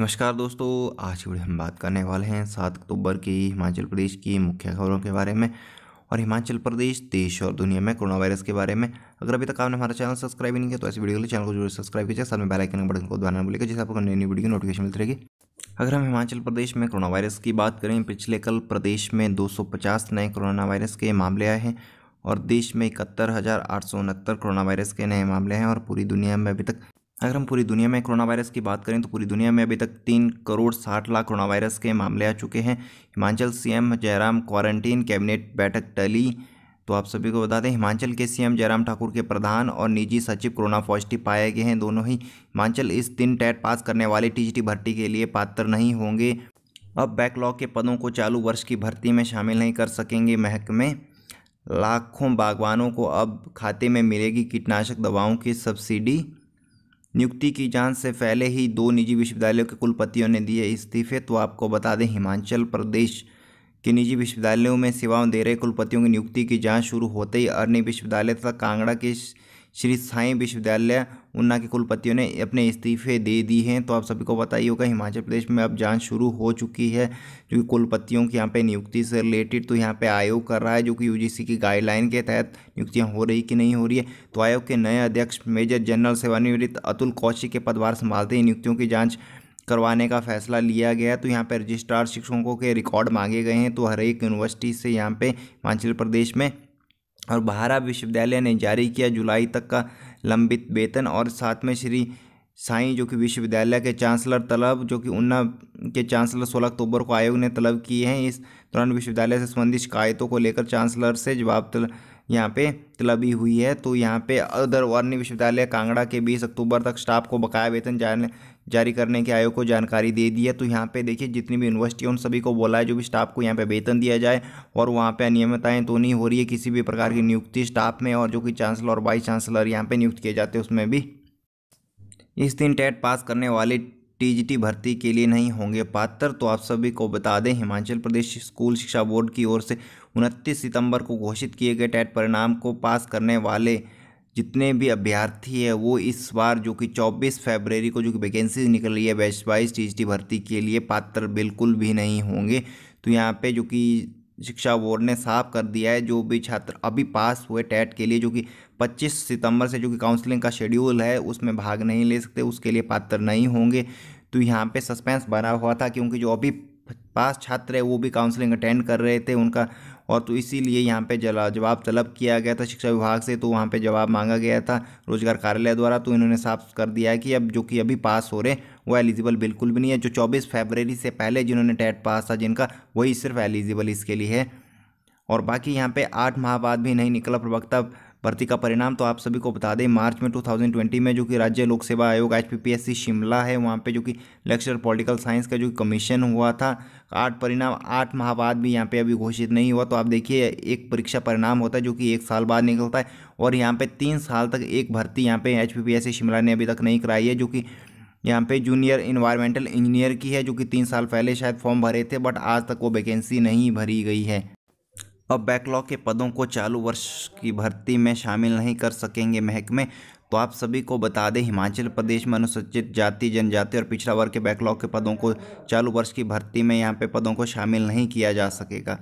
नमस्कार दोस्तों आज वीडियो हम बात करने वाले हैं सात अक्टूबर की हिमाचल प्रदेश की मुख्य खबरों के बारे में और हिमाचल प्रदेश देश और दुनिया में कोरोना वायरस के बारे में अगर अभी तक आपने हमारा चैनल सब्सक्राइब नहीं किया तो ऐसी वीडियो के लिए चैनल को जरूर सब्सक्राइब कीजिए साथ में बेल आइकन बटन को दबाना भूलिए जिससे आपको नई नई वीडियो की नोटिफिकेशन मिलती रहेगी अगर हम हिमाचल प्रदेश में कोरोना वायरस की बात करें पिछले कल प्रदेश में पचास नए कोरोना वायरस के मामले आए हैं और देश में इकहत्तर हज़ार आठ सौ उनहत्तर कोरोना वायरस के नए मामले हैं और पूरी दुनिया में अभी तक अगर हम पूरी दुनिया में कोरोना वायरस की बात करें तो पूरी दुनिया में अभी तक तीन करोड़ साठ लाख कोरोना वायरस के मामले आ चुके हैं Himachal CM Jairam quarantine cabinet बैठक टली तो आप सभी को बता दें हिमाचल के सीएम जयराम ठाकुर के प्रधान और निजी सचिव कोरोना पॉजिटिव पाए गए हैं दोनों ही हिमाचल इस दिन टेट पास करने वाले टी भर्ती के लिए पात्र नहीं होंगे अब बैकलॉग के पदों को चालू वर्ष की भर्ती में शामिल नहीं कर सकेंगे महकमे लाखों बागवानों को अब खाते में मिलेगी कीटनाशक दवाओं की सब्सिडी नियुक्ति की जांच से पहले ही दो निजी विश्वविद्यालयों के कुलपतियों ने दिए इस्तीफे तो आपको बता दें हिमाचल प्रदेश के निजी विश्वविद्यालयों में सेवाओं दे रहे कुलपतियों की नियुक्ति की जांच शुरू होते ही अन्य विश्वविद्यालय तथा कांगड़ा के श्री साई विश्वविद्यालय उन्ना के कुलपतियों ने अपने इस्तीफे दे दिए हैं तो आप सभी को बताइए होगा हिमाचल प्रदेश में अब जांच शुरू हो चुकी है जो कि कुलपतियों की यहाँ पे नियुक्ति से रिलेटेड तो यहाँ पे आयोग कर रहा है जो कि यूजीसी की गाइडलाइन के तहत नियुक्तियाँ हो रही कि नहीं हो रही है तो आयोग के नए अध्यक्ष मेजर जनरल सेवानिवृत्त अतुल कौशिक के पदभार संभालते ही नियुक्तियों की जाँच करवाने का फैसला लिया गया तो यहाँ पर रजिस्ट्रार शिक्षकों के रिकॉर्ड मांगे गए हैं तो हर एक यूनिवर्सिटी से यहाँ पे हिमाचल प्रदेश में और बहारा विश्वविद्यालय ने जारी किया जुलाई तक का लंबित वेतन और साथ में श्री साई जो कि विश्वविद्यालय के चांसलर तलब जो कि उन्ना के चांसलर 16 अक्टूबर को आयोग ने तलब किए हैं इस दौरान विश्वविद्यालय से संबंधित शिकायतों को लेकर चांसलर से जवाब तलब यहाँ पे तलबी हुई है तो यहाँ पे अदर वर्णी विश्वविद्यालय कांगड़ा के बीस अक्टूबर तक स्टाफ को बकाया वेतन जाने जारी करने के आयोग को जानकारी दे दी है तो यहाँ पे देखिए जितनी भी यूनिवर्सिटी उन सभी को बोला है जो भी स्टाफ को यहाँ पे वेतन दिया जाए और वहाँ पे अनियमितताएं तो नहीं हो रही है किसी भी प्रकार की नियुक्ति स्टाफ में और जो कि चांसलर और वाइस चांसलर यहाँ पर नियुक्त किए जाते हैं उसमें भी इस दिन टेट पास करने वाले टीजीटी भर्ती के लिए नहीं होंगे पात्र तो आप सभी को बता दें हिमाचल प्रदेश स्कूल शिक्षा बोर्ड की ओर से उनतीस सितंबर को घोषित किए गए टेट परिणाम को पास करने वाले जितने भी अभ्यर्थी है वो इस बार जो कि 24 फरवरी को जो कि वैकेंसी निकल रही है बैच वाइज टी भर्ती के लिए पात्र बिल्कुल भी नहीं होंगे तो यहाँ पे जो कि शिक्षा बोर्ड ने साफ कर दिया है जो भी छात्र अभी पास हुए टेट के लिए जो कि 25 सितंबर से जो कि काउंसलिंग का शेड्यूल है उसमें भाग नहीं ले सकते उसके लिए पात्र नहीं होंगे तो यहाँ पर सस्पेंस बना हुआ था क्योंकि जो अभी पास छात्र है वो भी काउंसलिंग अटेंड कर रहे थे उनका और तो इसीलिए यहाँ पे जवाब तलब किया गया था शिक्षा विभाग से तो वहाँ पे जवाब मांगा गया था रोजगार कार्यालय द्वारा तो इन्होंने साफ कर दिया है कि अब जो कि अभी पास हो रहे वो एलिजिबल बिल्कुल भी नहीं है जो चौबीस फेबररी से पहले जिन्होंने टेट पास था जिनका वही सिर्फ एलिजिबल इसके लिए है और बाकी यहाँ पे आठ माह बाद भी नहीं निकला प्रवक्ता भर्ती का परिणाम तो आप सभी को बता दें मार्च में 2020 में जो कि राज्य लोक सेवा आयोग एच शिमला है वहाँ पे जो कि लेक्चर पॉलिटिकल साइंस का जो कमीशन हुआ था आठ परिणाम आठ माह बाद भी यहाँ पे अभी घोषित नहीं हुआ तो आप देखिए एक परीक्षा परिणाम होता है जो कि एक साल बाद निकलता है और यहाँ पर तीन साल तक एक भर्ती यहाँ पे एच शिमला ने अभी तक नहीं कराई है जो कि यहाँ पे जूनियर इन्वायरमेंटल इंजीनियर की है जो कि तीन साल पहले शायद फॉर्म भरे थे बट आज तक वो वैकेंसी नहीं भरी गई है अब बैकलॉग के पदों को चालू वर्ष की भर्ती में शामिल नहीं कर सकेंगे महकमे तो आप सभी को बता दें हिमाचल प्रदेश में अनुसूचित जाति जनजाति और पिछड़ा वर्ग के बैकलॉग के पदों को चालू वर्ष की भर्ती में यहाँ पे पदों को शामिल नहीं किया जा सकेगा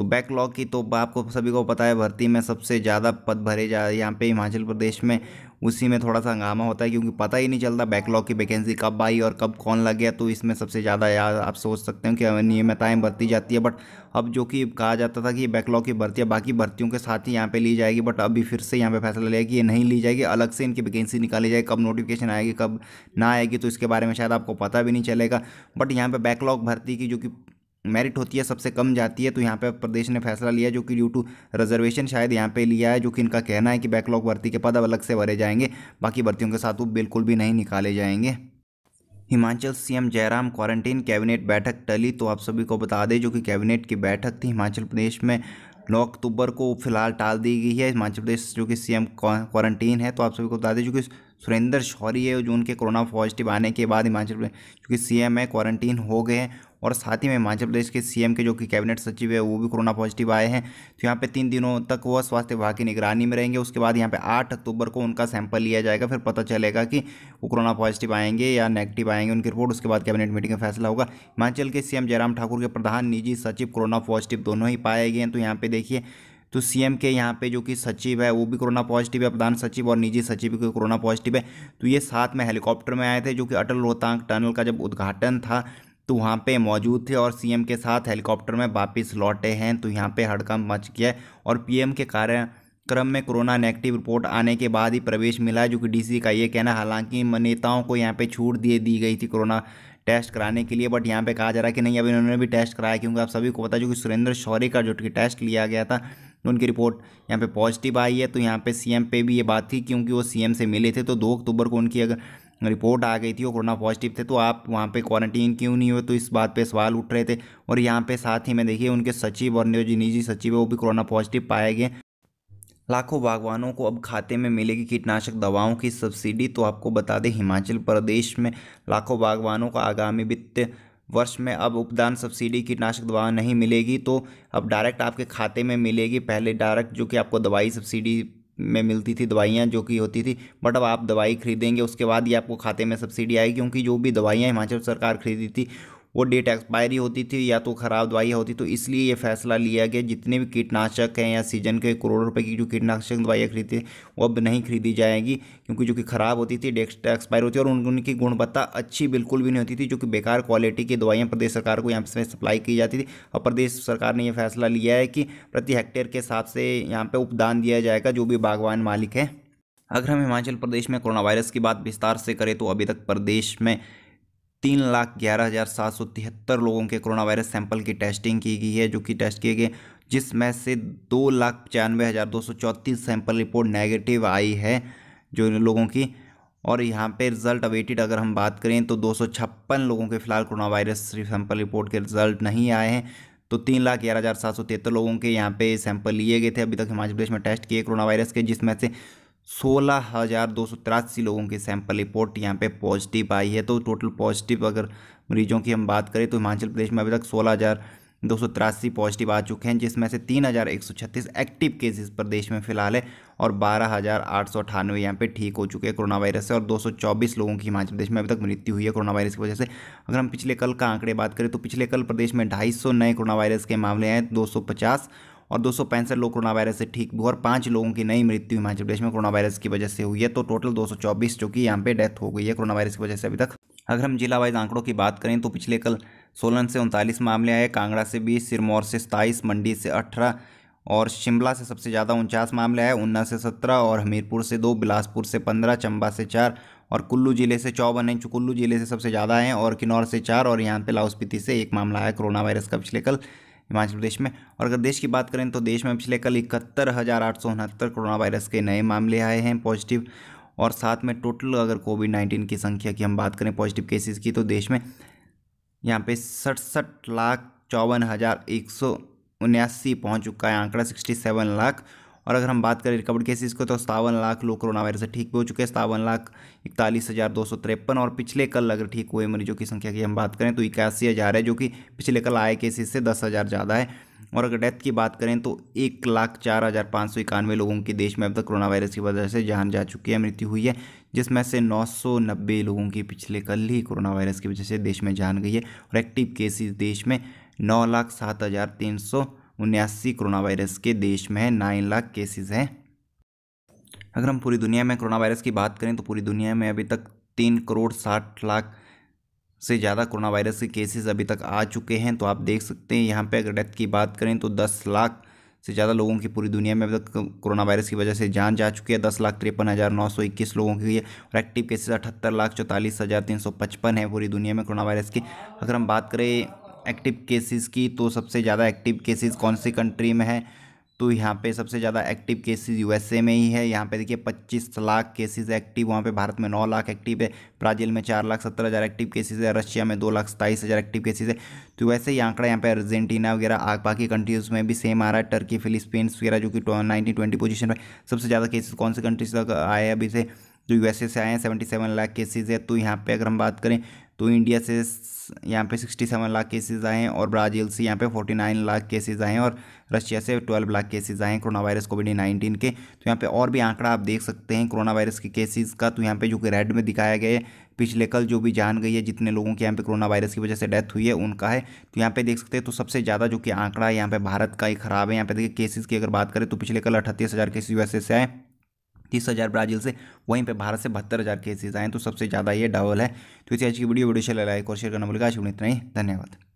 तो बैकलॉग की तो आपको सभी को पता है भर्ती में सबसे ज़्यादा पद भरे जा यहाँ पे हिमाचल प्रदेश में उसी में थोड़ा सा हंगामा होता है क्योंकि पता ही नहीं चलता बैकलॉग की वैकेंसी कब आई और कब कौन लग गया तो इसमें सबसे ज़्यादा यार आप सोच सकते हो कि नियमितताएँ बरती जाती है बट अब जो कि कहा जाता था कि बैकलॉग की है बाकी भर्तियों के साथ ही यहाँ पे ली जाएगी बट अभी फिर से यहाँ पे फैसला लिया कि ये नहीं ली जाएगी अलग से इनकी वैकेंसी निकाली जाएगी कब नोटिफिकेशन आएगी कब ना आएगी तो इसके बारे में शायद आपको पता भी नहीं चलेगा बट यहाँ पर बैकलॉग भर्ती की जो कि मेरिट होती है सबसे कम जाती है तो यहाँ पे प्रदेश ने फैसला लिया जो कि ड्यू टू रिजर्वेशन शायद यहाँ पे लिया है जो कि इनका कहना है कि बैकलॉग भर्ती के पद अब अलग से भरे जाएंगे बाकी भर्तियों के साथ वो बिल्कुल भी नहीं निकाले जाएंगे Himachal CM Jairam quarantine cabinet बैठक टली तो आप सभी को बता दें जो कि कैबिनेट की बैठक थी हिमाचल प्रदेश में नौ अक्टूबर को फिलहाल टाल दी गई है हिमाचल प्रदेश जो कि सीएम क्वारंटीन है तो आप सभी को बता दें जो कि सुरेंद्र शौरी है जो उनके कोरोना पॉजिटिव आने के बाद हिमाचल प्रदेश जो कि सीएम है क्वारंटीन हो गए हैं और साथ ही में हिमाचल प्रदेश के सीएम के जो कि कैबिनेट सचिव है वो भी कोरोना पॉजिटिव आए हैं तो यहाँ पर तीन दिनों तक वह स्वास्थ्य विभाग की निगरानी में रहेंगे उसके बाद यहाँ पर आठ अक्टूबर को उनका सैंपल लिया जाएगा फिर पता चलेगा कि वो कोरोना पॉजिटिव आएंगे या नेगेटिव आएंगे उनकी रिपोर्ट उसके बाद कैबिनेट मीटिंग का फैसला होगा हिमाचल के सीएम जयराम ठाकुर के प्रधान निजी सचिव कोरोना पॉजिटिव दोनों ही पाए गए हैं तो यहाँ पे देखिए तो सीएम के यहाँ पे जो कि सचिव है वो भी कोरोना पॉजिटिव है प्रधान सचिव और निजी सचिव भी कोरोना पॉजिटिव है तो ये साथ में हेलीकॉप्टर में आए थे जो कि अटल रोहतांग टनल का जब उद्घाटन था तो वहाँ पे मौजूद थे और सीएम के साथ हेलीकॉप्टर में वापस लौटे हैं तो यहाँ पे हड़कंप मच गया और पीएम के कार्यक्रम में कोरोना नेगेटिव रिपोर्ट आने के बाद ही प्रवेश मिला जो कि डीसी का ये कहना हालांकि नेताओं को यहाँ पे छूट दिए दी गई थी कोरोना टेस्ट कराने के लिए बट यहाँ पे कहा जा रहा है कि नहीं अभी इन्होंने भी टेस्ट कराया क्योंकि आप सभी को पता जो कि सुरेंद्र शौर्य का जो कि टेस्ट लिया गया था उनकी रिपोर्ट यहाँ पे पॉजिटिव आई है तो यहाँ पे सीएम पे भी ये बात थी क्योंकि वो सीएम से मिले थे तो दो अक्टूबर को उनकी अगर रिपोर्ट आ गई थी वो कोरोना पॉजिटिव थे तो आप वहाँ पे क्वारंटीन क्यों नहीं हुए तो इस बात पे सवाल उठ रहे थे और यहाँ पे साथ ही में देखिए उनके सचिव और जो निजी सचिव है वो भी कोरोना पॉजिटिव पाए गए लाखों बागवानों को अब खाते में मिलेगी कीटनाशक दवाओं की सब्सिडी तो आपको बता दें हिमाचल प्रदेश में लाखों बागवानों का आगामी वित्त वर्ष में अब उपदान सब्सिडी कीटनाशक दवा नहीं मिलेगी तो अब डायरेक्ट आपके खाते में मिलेगी पहले डायरेक्ट जो कि आपको दवाई सब्सिडी में मिलती थी दवाइयाँ जो कि होती थी बट अब आप दवाई खरीदेंगे उसके बाद ही आपको खाते में सब्सिडी आएगी क्योंकि जो भी दवाइयाँ हिमाचल सरकार खरीदी थी वो डेट एक्सपायरी होती थी या तो ख़राब दवाइयाँ होती तो इसलिए ये फैसला लिया गया जितने भी कीटनाशक हैं या सीजन के करोड़ों रुपए की जो कीटनाशक दवाइयाँ थी वो अब नहीं खरीदी जाएगी क्योंकि जो कि ख़राब होती थी डेट एक्सपायर होती और उनकी गुणवत्ता अच्छी बिल्कुल भी नहीं होती थी जो कि बेकार क्वालिटी की दवाइयाँ प्रदेश सरकार को यहाँ पर सप्लाई की जाती थी और प्रदेश सरकार ने यह फैसला लिया है कि प्रति हेक्टेयर के हिसाब से यहाँ पर उपदान दिया जाएगा जो भी बागवान मालिक है अगर हम हिमाचल प्रदेश में कोरोना वायरस की बात विस्तार से करें तो अभी तक प्रदेश में तीन लाख ग्यारह हज़ार सात सौ तिहत्तर लोगों के कोरोना वायरस सैंपल की टेस्टिंग की गई है जो कि टेस्ट किए गए जिसमें से दो लाख पचानवे हज़ार दो सौ चौंतीस सैंपल रिपोर्ट नेगेटिव आई है जो इन लोगों की और यहाँ पे रिजल्ट अवेटेड अगर हम बात करें तो दो सौ छप्पन लोगों के फिलहाल कोरोना वायरस सैंपल रिपोर्ट के रिजल्ट नहीं आए हैं तो तीन लाख ग्यारह हज़ार सात सौ तिहत्तर लोगों के यहाँ पे सैंपल लिए गए थे अभी तक हिमाचल प्रदेश में टेस्ट किए कोरोना वायरस के जिसमें से सोलह हज़ार दो सौ तिरासी लोगों की सैंपल रिपोर्ट यहाँ पे पॉजिटिव आई है तो टोटल पॉजिटिव अगर मरीजों की हम बात करें तो हिमाचल प्रदेश में अभी तक सोलह हज़ार दो सौ तिरासी पॉजिटिव आ चुके हैं जिसमें से तीन हज़ार एक सौ छत्तीस एक्टिव केसेस प्रदेश में फिलहाल है और बारह हज़ार आठ सौ अठानवे यहाँ पे ठीक हो चुके हैं कोरोना वायरस से और दो सौ चौबीस लोगों की हिमाचल प्रदेश में अभी तक मृत्यु हुई है कोरोना वायरस की वजह से अगर हम पिछले कल का आंकड़े बात करें तो पिछले कल प्रदेश में ढाई सौ नए कोरोना वायरस के मामले आए दो सौ पचास और दो लोग कोरोना वायरस से ठीक हुए और पाँच लोगों की नई मृत्यु हिमाचल प्रदेश में कोरोना वायरस की वजह से हुई है तो टोटल दो जो कि यहाँ पे डेथ हो गई है कोरोना वायरस की वजह से अभी तक अगर हम जिला वाइज आंकड़ों की बात करें तो पिछले कल सोलन से उनतालीस मामले आए कांगड़ा से बीस सिरमौर से सताईस मंडी से अठारह और शिमला से सबसे ज़्यादा उनचास मामले आए उन्ना से सत्रह और हमीरपुर से दो बिलासपुर से पंद्रह चंबा से चार और कुल्लू ज़िले से चौवन इंच कुल्लू ज़िले से सबसे ज़्यादा हैं और किन्नौर से चार और यहाँ पे लाहौल स्पीति से एक मामला आया कोरोना वायरस का पिछले कल हिमाचल प्रदेश में और अगर देश की बात करें तो देश में पिछले कल इकहत्तर हज़ार आठ सौ उनहत्तर कोरोना वायरस के नए मामले आए हैं पॉजिटिव और साथ में टोटल अगर कोविड नाइन्टीन की संख्या की हम बात करें पॉजिटिव केसेस की तो देश में यहाँ पे सड़सठ लाख चौवन हज़ार एक सौ उन्यासी पहुँच चुका है आंकड़ा सिक्सटी सेवन लाख और अगर हम बात करें रिकवर्ड केसेस को तो सतावन लाख लोग कोरोना वायरस से ठीक हो चुके हैं सतावन लाख इकतालीस हज़ार दो सौ तिरपन और पिछले कल अगर ठीक हुए मरीजों की संख्या की हम बात करें तो इक्यासी हज़ार है जो कि पिछले कल आए केसेस से दस हज़ार ज़्यादा है और अगर डेथ की बात करें तो एक लाख चार हज़ार पाँच सौ इक्यानवे लोगों की देश में अब तक कोरोना वायरस की वजह से जान जा चुकी है मृत्यु हुई है जिसमें से नौ सौ नब्बे लोगों की पिछले कल ही कोरोना वायरस की वजह से देश में जान गई है और एक्टिव केसेस देश में नौ लाख सात हज़ार तीन सौ उन्यासी कोरोना वायरस के देश में है नाइन लाख केसेस हैं अगर हम पूरी दुनिया में कोरोना वायरस की बात करें तो पूरी दुनिया में अभी तक तीन करोड़ साठ लाख से ज़्यादा कोरोना वायरस के केसेस अभी तक आ चुके हैं तो आप देख सकते हैं यहाँ पे अगर डेथ की बात करें तो दस लाख से ज़्यादा लोगों की पूरी दुनिया में अभी तक कोरोना वायरस की वजह से जान जा चुकी है दस लाख तिरपन हज़ार नौ सौ इक्कीस लोगों की और एक्टिव केसेस अठहत्तर लाख चौंतालीस हज़ार तीन सौ पचपन है पूरी दुनिया में कोरोना वायरस की अगर हम बात करें एक्टिव केसेस की तो सबसे ज़्यादा एक्टिव केसेस कौन सी कंट्री में है तो यहाँ पे सबसे ज़्यादा एक्टिव केसेस यूएसए में ही है यहाँ पे देखिए 25 लाख केसेस एक्टिव वहाँ पे भारत में 9 लाख एक्टिव है ब्राज़ील में चार लाख सत्तर हज़ार एक्टिव केसेस है रशिया में दो लाख सताईस हज़ार एक्टिव केसेस है तो वैसे ही आंकड़ा यहाँ पे अर्जेंटीना वगैरह बाकी कंट्रीज़ में भी सेम आ रहा है टर्की फिलिपींस वगैरह जो कि नाइनटीन ट्वेंटी पोजिशन में सबसे ज़्यादा केसेज कौन से कंट्रीज तक आए अभी से जो तो यू से आए हैं सेवेंटी सेवन लाख केसेज है तो यहाँ पर अगर हम बात करें तो इंडिया से यहाँ पे 67 लाख केसेस आए हैं और ब्राज़ील से यहाँ पे 49 लाख केसेस आए हैं और रशिया से 12 लाख केसेस आए हैं कोरोना वायरस कोविड नाइन्टीन के तो यहाँ पे और भी आंकड़ा आप देख सकते हैं कोरोना वायरस के केसेस का तो यहाँ पे जो कि रेड में दिखाया गया है पिछले कल जो भी जान गई है जितने लोगों के यहाँ पे कोरोना वायरस की वजह से डेथ हुई है उनका है तो यहाँ पे देख सकते हैं तो सबसे ज़्यादा जो कि आंकड़ा यहाँ पे भारत का ही खराब है यहाँ पे देखिए केसेस की अगर बात करें तो पिछले कल अठतीस हज़ार केसेज यूएसए से आए तीस हज़ार ब्राज़ील से वहीं पे भारत से बहत्तर हज़ार केसेज आए तो सबसे ज़्यादा ये डबल है तो इसी आज की वीडियो वीडियो से लाइक और शेयर करना बोलेगा आज इतना ही धन्यवाद